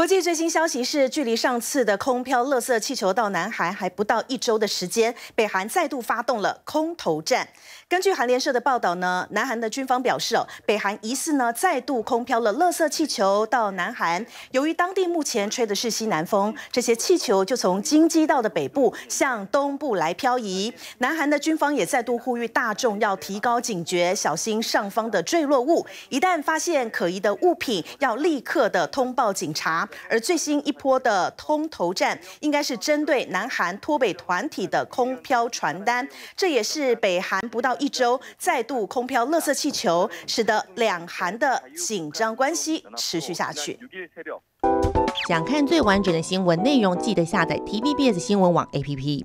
国际最新消息是，距离上次的空飘垃色气球到南韩还不到一周的时间，北韩再度发动了空投战。根据韩联社的报道呢，南韩的军方表示哦，北韩疑似呢再度空飘了勒色气球到南韩。由于当地目前吹的是西南风，这些气球就从京畿道的北部向东部来漂移。南韩的军方也再度呼吁大众要提高警觉，小心上方的坠落物。一旦发现可疑的物品，要立刻的通报警察。而最新一波的通投战，应该是针对南韩脱北团体的空飘传单，这也是北韩不到一周再度空飘乐色气球，使得两韩的紧张关系持续下去。想看最完整的新闻内容，记得下载 TVBS 新闻网 APP。